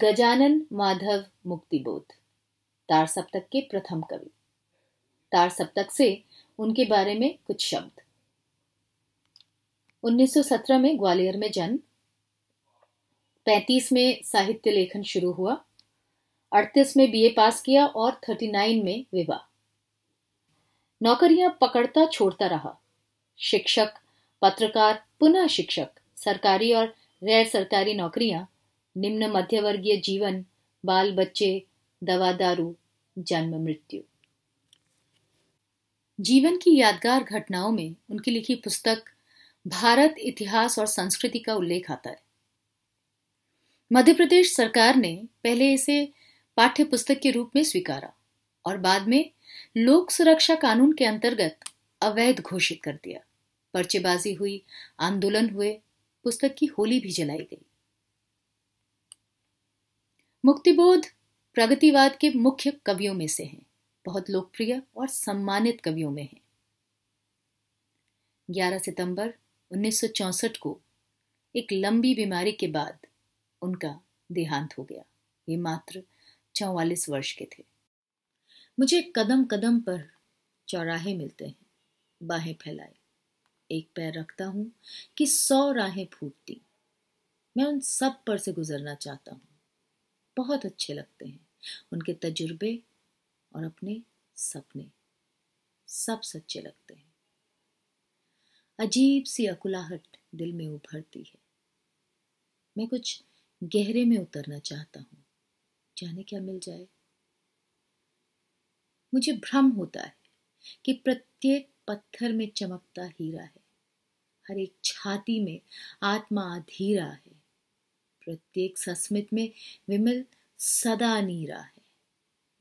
गजानन माधव मुक्तिबोध तार सप्तक के प्रथम कवि तार सप्तक से उनके बारे में कुछ शब्द 1917 में ग्वालियर में जन्म 35 में साहित्य लेखन शुरू हुआ 38 में बीए पास किया और 39 में विवाह नौकरियां पकड़ता छोड़ता रहा शिक्षक पत्रकार पुनः शिक्षक सरकारी और गैर सरकारी नौकरियां निम्न मध्यवर्गीय जीवन बाल बच्चे दवा दारू जन्म मृत्यु जीवन की यादगार घटनाओं में उनकी लिखी पुस्तक भारत इतिहास और संस्कृति का उल्लेख आता है मध्य प्रदेश सरकार ने पहले इसे पाठ्य पुस्तक के रूप में स्वीकारा और बाद में लोक सुरक्षा कानून के अंतर्गत अवैध घोषित कर दिया पर्चेबाजी हुई आंदोलन हुए पुस्तक की होली भी जलाई गई मुक्तिबोध प्रगतिवाद के मुख्य कवियों में से हैं बहुत लोकप्रिय और सम्मानित कवियों में हैं 11 सितंबर 1964 को एक लंबी बीमारी के बाद उनका देहांत हो गया वे मात्र चौवालीस वर्ष के थे मुझे कदम कदम पर चौराहे मिलते हैं बाहें फैलाए एक पैर रखता हूं कि सौ राहें फूटती मैं उन सब पर से गुजरना चाहता हूं बहुत अच्छे लगते हैं उनके तजुर्बे और अपने सपने सब सच्चे लगते हैं अजीब सी अकुलाहट दिल में उभरती है मैं कुछ गहरे में उतरना चाहता हूं जाने क्या मिल जाए मुझे भ्रम होता है कि प्रत्येक पत्थर में चमकता हीरा है हर एक छाती में आत्मा अधीरा है प्रत्येक सस्मित में विमल सदा नीरा है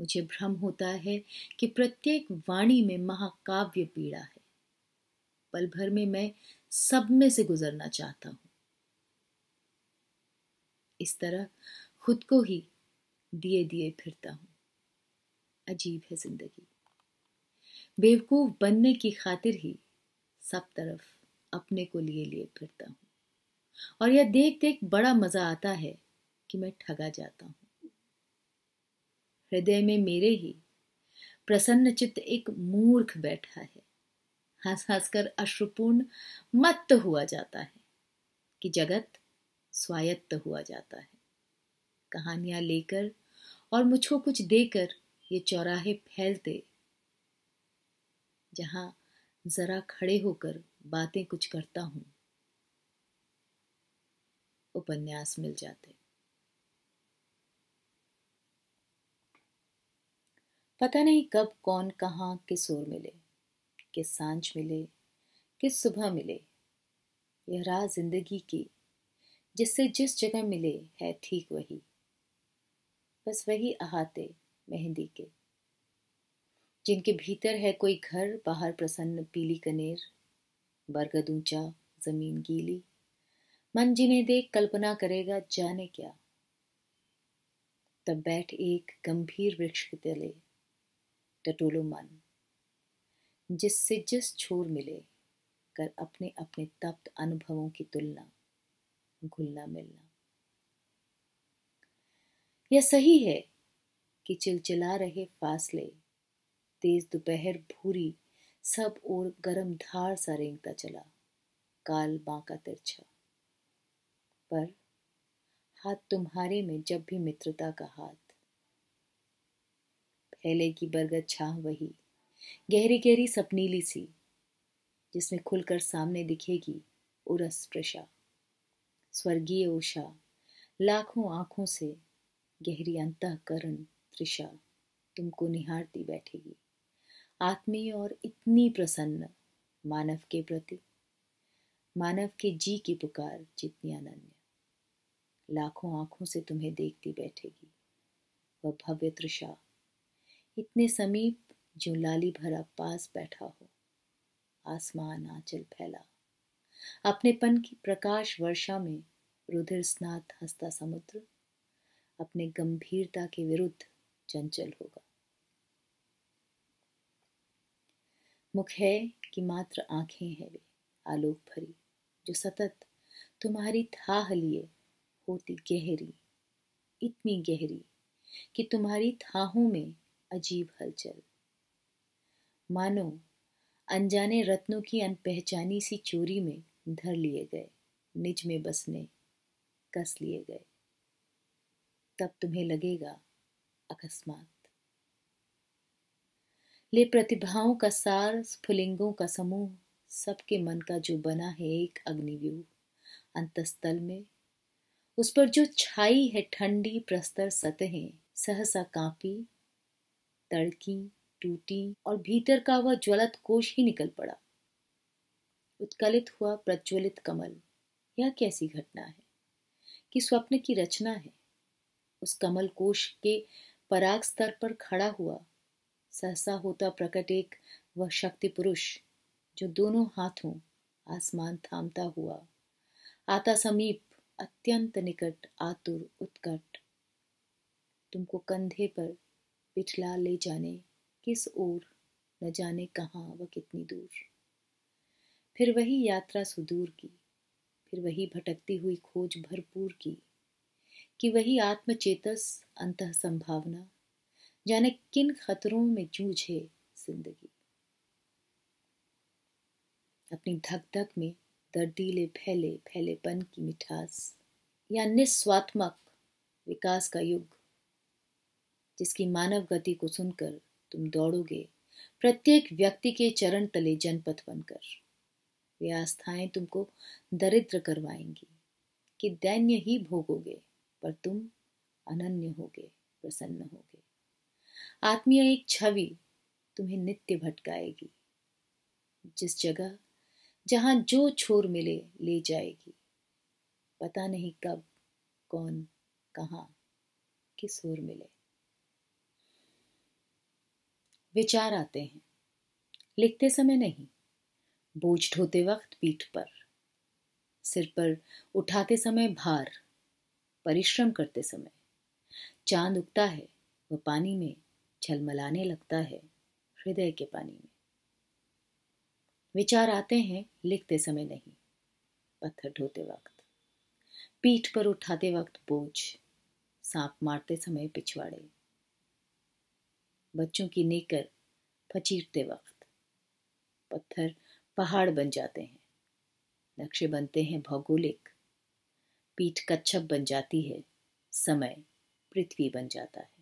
मुझे भ्रम होता है कि प्रत्येक वाणी में महाकाव्य पीड़ा है पल भर में मैं सब में से गुजरना चाहता हूं इस तरह खुद को ही दिए दिए फिरता हूं अजीब है जिंदगी बेवकूफ बनने की खातिर ही सब तरफ अपने को लिए लिए फिरता हूं और यह देख देख बड़ा मजा आता है कि मैं ठगा जाता हूं हृदय में मेरे ही प्रसन्न चित्त एक मूर्ख बैठा है हंस हंसकर अश्रुपूर्ण मत हुआ जाता है कि जगत स्वायत्त हुआ जाता है कहानियां लेकर और मुझको कुछ देकर ये चौराहे फैलते जहां जरा खड़े होकर बातें कुछ करता हूं उपन्यास मिल जाते पता नहीं कब कौन कहाँ किस ओर मिले किस सांझ मिले किस सुबह मिले यह राह जिंदगी की जिससे जिस जगह मिले है ठीक वही बस वही अहाते मेहंदी के जिनके भीतर है कोई घर बाहर प्रसन्न पीली कनेर बरगद ऊंचा जमीन गीली मन जिन्हें देख कल्पना करेगा जाने क्या तब बैठ एक गंभीर वृक्ष के तले टटोलो मन जिससे जिस छोर मिले कर अपने अपने तप्त अनुभवों की तुलना घुलना मिलना यह सही है कि चिलचिला रहे फासले तेज दोपहर भूरी सब और गरम धार सा रेंगता चला काल बांका तिरछा पर हाथ तुम्हारे में जब भी मित्रता का हाथ फैले की बरगद छा वही गहरी गहरी सपनीली सी जिसमें खुलकर सामने दिखेगी उरस प्रशा स्वर्गीय उषा लाखों आंखों से गहरी अंतकरण त्रिषा तुमको निहारती बैठेगी आत्मीय और इतनी प्रसन्न मानव के प्रति मानव के जी की पुकार जितनी अनन्य लाखों आंखों से तुम्हें देखती बैठेगी वह भव्य तृषा इतने समीप जो लाली भरा पास बैठा हो आसमान आंचल फैला अपने पन की प्रकाश वर्षा में रुधिर स्नात हंसता समुद्र अपने गंभीरता के विरुद्ध चंचल होगा मुख है कि मात्र आंखें हैं वे आलोक भरी जो सतत तुम्हारी थाह लिए होती गहरी इतनी गहरी कि तुम्हारी थाहों में अजीब हलचल मानो अनजाने रत्नों की अनपहचानी सी चोरी में धर लिए गए निज में बसने कस लिए गए तब तुम्हें लगेगा अकस्मात ले प्रतिभाओं का सार स्फुलिंगों का समूह सबके मन का जो बना है एक अग्निव्यूह अंतस्तल में उस पर जो छाई है ठंडी प्रस्तर सतहें सहसा कांपी तड़की टूटी और भीतर का वह ज्वलत कोश ही निकल पड़ा उत्कलित हुआ प्रज्वलित कमल यह कैसी घटना है कि स्वप्न की रचना है उस कमल कोश के पराग स्तर पर खड़ा हुआ सहसा होता प्रकट एक वह शक्ति पुरुष जो दोनों हाथों आसमान थामता हुआ आता समीप अत्यंत निकट आतुर उत्कट तुमको कंधे पर पिछला ले जाने किस ओर न जाने कहाँ व कितनी दूर फिर वही यात्रा सुदूर की फिर वही भटकती हुई खोज भरपूर की कि वही आत्मचेतस अंत संभावना जाने किन खतरों में जूझे जिंदगी अपनी धक धक में दर्दीले फैले फैलेपन की मिठास या निस्वात्मक विकास का युग जिसकी मानव गति को सुनकर तुम दौड़ोगे प्रत्येक व्यक्ति के चरण तले जनपथ बनकर वे आस्थाएं तुमको दरिद्र करवाएंगी कि दैन्य ही भोगोगे पर तुम अनन्य होगे प्रसन्न होगे आत्मीय एक छवि तुम्हें नित्य भटकाएगी जिस जगह जहां जो छोर मिले ले जाएगी पता नहीं कब कौन कहा किस ओर मिले विचार आते हैं लिखते समय नहीं बोझ ढोते वक्त पीठ पर सिर पर उठाते समय भार परिश्रम करते समय चांद उगता है वह पानी में झलमलाने लगता है हृदय के पानी में विचार आते हैं लिखते समय नहीं पत्थर ढोते वक्त पीठ पर उठाते वक्त बोझ सांप मारते समय पिछवाड़े बच्चों की नेकर फचीरते वक्त पत्थर पहाड़ बन जाते हैं नक्शे बनते हैं भौगोलिक पीठ कच्छप बन जाती है समय पृथ्वी बन जाता है